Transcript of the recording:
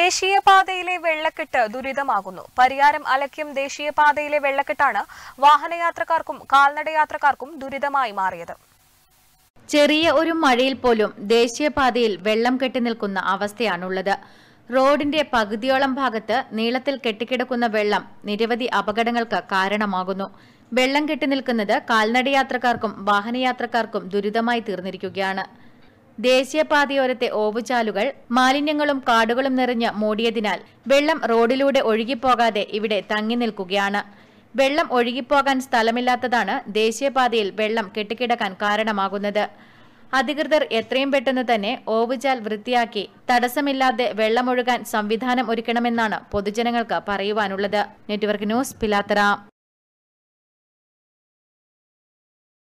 ദേശീയപാതയിലെ വെള്ളക്കെട്ട് ദുരിതമാകുന്നു പരിയാരം അലക്കിയം ദേശീയപാതയിലെ വെള്ളക്കെട്ടാണ് വാഹനയാത്രക്കാർക്കും കാൽനടയാത്രക്കാർക്കും ദുരിതമായി മാറിയത് ചെറിയ ഒരു മഴയിൽ പോലും ദേശീയപാതയിൽ വെള്ളം കെട്ടി നിൽക്കുന്ന അവസ്ഥയാണുള്ളത് റോഡിന്റെ പകുതിയോളം ഭാഗത്ത് നീളത്തിൽ കെട്ടിക്കിടക്കുന്ന വെള്ളം നിരവധി അപകടങ്ങൾക്ക് കാരണമാകുന്നു വെള്ളം കെട്ടി നിൽക്കുന്നത് കാൽനടയാത്രക്കാർക്കും വാഹനയാത്രക്കാർക്കും ദുരിതമായി തീർന്നിരിക്കുകയാണ് ദേശീയപാതയോരത്തെ ഓവുചാലുകൾ മാലിന്യങ്ങളും കാടുകളും നിറഞ്ഞ് മൂടിയതിനാൽ വെള്ളം റോഡിലൂടെ ഒഴുകിപ്പോകാതെ ഇവിടെ തങ്ങി നിൽക്കുകയാണ് വെള്ളം ഒഴുകിപ്പോകാൻ സ്ഥലമില്ലാത്തതാണ് ദേശീയപാതയിൽ വെള്ളം കെട്ടിക്കിടക്കാൻ കാരണമാകുന്നത് അധികൃതർ എത്രയും പെട്ടെന്ന് തന്നെ ഓവുചാൽ വൃത്തിയാക്കി തടസ്സമില്ലാതെ വെള്ളമൊഴുകാൻ സംവിധാനം ഒരുക്കണമെന്നാണ് പൊതുജനങ്ങൾക്ക് പറയുവാനുള്ളത് നെറ്റ്വർക്ക് ന്യൂസ് പിലാത്തറ